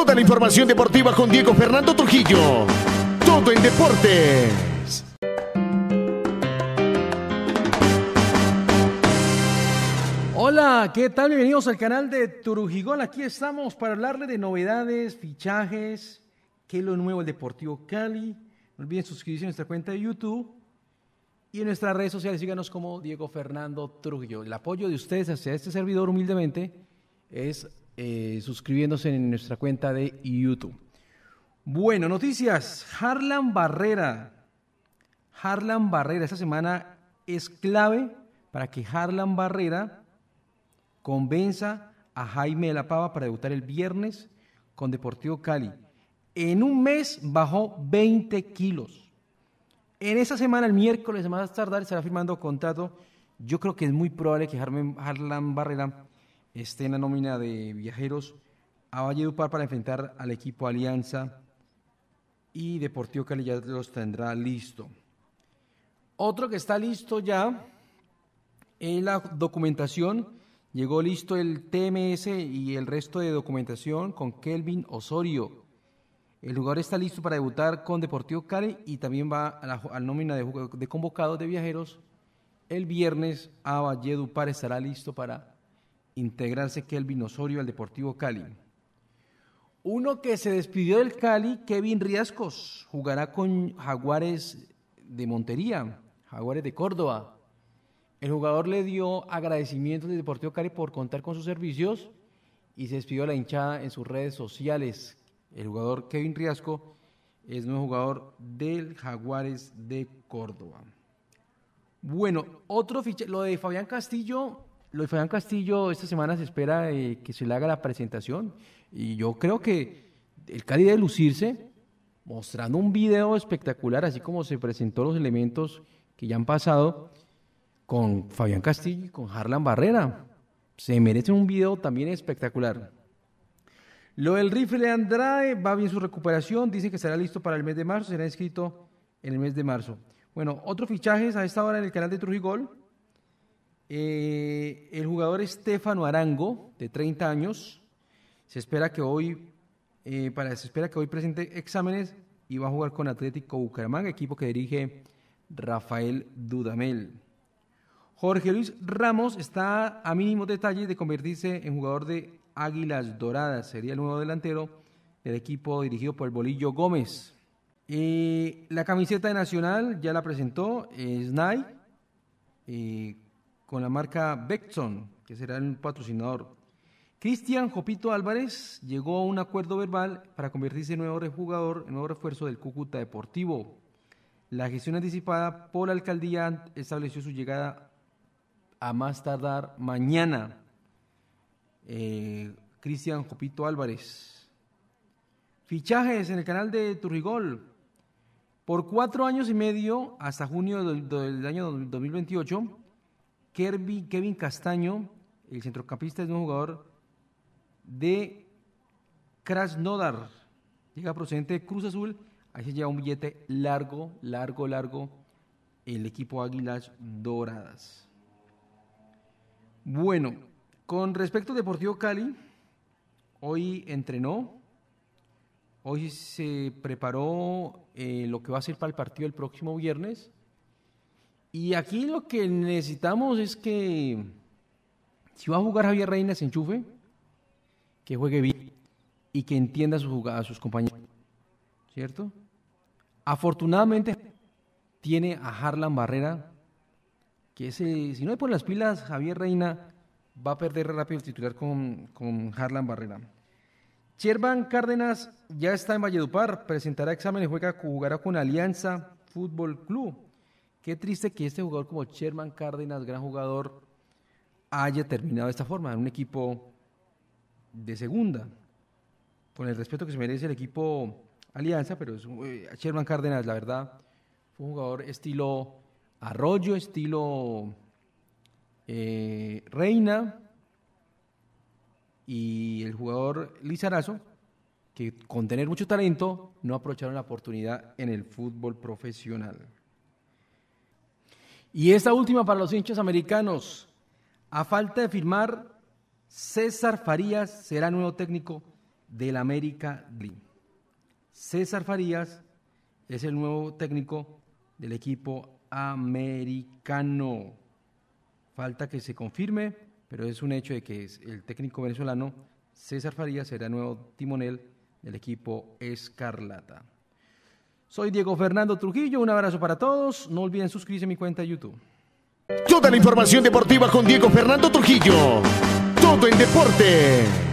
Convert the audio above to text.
Toda la información deportiva con Diego Fernando Trujillo. Todo en deportes. Hola, ¿qué tal? Bienvenidos al canal de Trujigol. Aquí estamos para hablarle de novedades, fichajes, qué es lo nuevo del Deportivo Cali. No olviden suscribirse a nuestra cuenta de YouTube y en nuestras redes sociales. Síganos como Diego Fernando Trujillo. El apoyo de ustedes hacia este servidor humildemente es eh, suscribiéndose en nuestra cuenta de YouTube. Bueno, noticias. Harlan Barrera. Harlan Barrera. Esta semana es clave para que Harlan Barrera convenza a Jaime de la Pava para debutar el viernes con Deportivo Cali. En un mes bajó 20 kilos. En esa semana, el miércoles, más tardar, estará firmando contrato. Yo creo que es muy probable que Harlan Barrera esté en la nómina de viajeros a Valledupar para enfrentar al equipo Alianza y Deportivo Cali ya los tendrá listo. Otro que está listo ya en la documentación. Llegó listo el TMS y el resto de documentación con Kelvin Osorio. El jugador está listo para debutar con Deportivo Cali y también va a la, nómina de, de, convocados de viajeros. El viernes a Valledupar estará listo para integrarse Kelvin Osorio al Deportivo Cali. Uno que se despidió del Cali, Kevin Riascos, jugará con Jaguares de Montería, Jaguares de Córdoba. El jugador le dio agradecimientos del Deportivo Cali por contar con sus servicios y se despidió a la hinchada en sus redes sociales. El jugador Kevin Riasco es nuevo jugador del Jaguares de Córdoba. Bueno, otro fichero, lo de Fabián Castillo lo de Fabián Castillo esta semana se espera eh, que se le haga la presentación y yo creo que el Cali de lucirse mostrando un video espectacular, así como se presentó los elementos que ya han pasado con Fabián Castillo y con Harlan Barrera. Se merece un video también espectacular. Lo del rifle Andrade, va bien su recuperación, dice que será listo para el mes de marzo, será inscrito en el mes de marzo. Bueno, otro fichaje a esta hora en el canal de Trujigol eh, el jugador Estefano Arango, de 30 años, se espera que hoy, eh, para, se espera que hoy presente exámenes y va a jugar con Atlético Bucaramanga, equipo que dirige Rafael Dudamel. Jorge Luis Ramos está a mínimos detalles de convertirse en jugador de Águilas Doradas, sería el nuevo delantero del equipo dirigido por el Bolillo Gómez. Eh, la camiseta de Nacional ya la presentó, Snay con la marca Beckton, que será el patrocinador. Cristian Jopito Álvarez llegó a un acuerdo verbal para convertirse en nuevo jugador, en nuevo refuerzo del Cúcuta Deportivo. La gestión anticipada por la alcaldía estableció su llegada a más tardar mañana. Eh, Cristian Jopito Álvarez. Fichajes en el canal de Turrigol. Por cuatro años y medio, hasta junio del, del año 2028, Kevin Castaño, el centrocampista es un jugador de Krasnodar, llega procedente de Cruz Azul, ahí se lleva un billete largo, largo, largo el equipo Águilas Doradas. Bueno, con respecto a Deportivo Cali, hoy entrenó, hoy se preparó eh, lo que va a ser para el partido el próximo viernes. Y aquí lo que necesitamos es que si va a jugar Javier Reina, se enchufe, que juegue bien y que entienda a sus, a sus compañeros. ¿Cierto? Afortunadamente tiene a Harlan Barrera, que si no hay por las pilas, Javier Reina va a perder rápido el titular con, Harlan Barrera. Chervan Cárdenas ya está en Valledupar, presentará exámenes, juega, jugará con Alianza Fútbol Club. Qué triste que este jugador como Sherman Cárdenas, gran jugador, haya terminado de esta forma, en un equipo de segunda. Con el respeto que se merece el equipo Alianza, pero es, eh, Sherman Cárdenas, la verdad, fue un jugador estilo Arroyo, estilo eh, Reina. Y el jugador Lizarazo, que con tener mucho talento, no aprovecharon la oportunidad en el fútbol profesional. Y esta última para los hinchas americanos. A falta de firmar, César Farías será nuevo técnico del América Dream. César Farías es el nuevo técnico del equipo americano. Falta que se confirme, pero es un hecho de que el técnico venezolano César Farías será nuevo timonel del equipo Escarlata. Soy Diego Fernando Trujillo, un abrazo para todos. No olviden suscribirse a mi cuenta de YouTube. Toda la información deportiva con Diego Fernando Trujillo. Todo en deporte.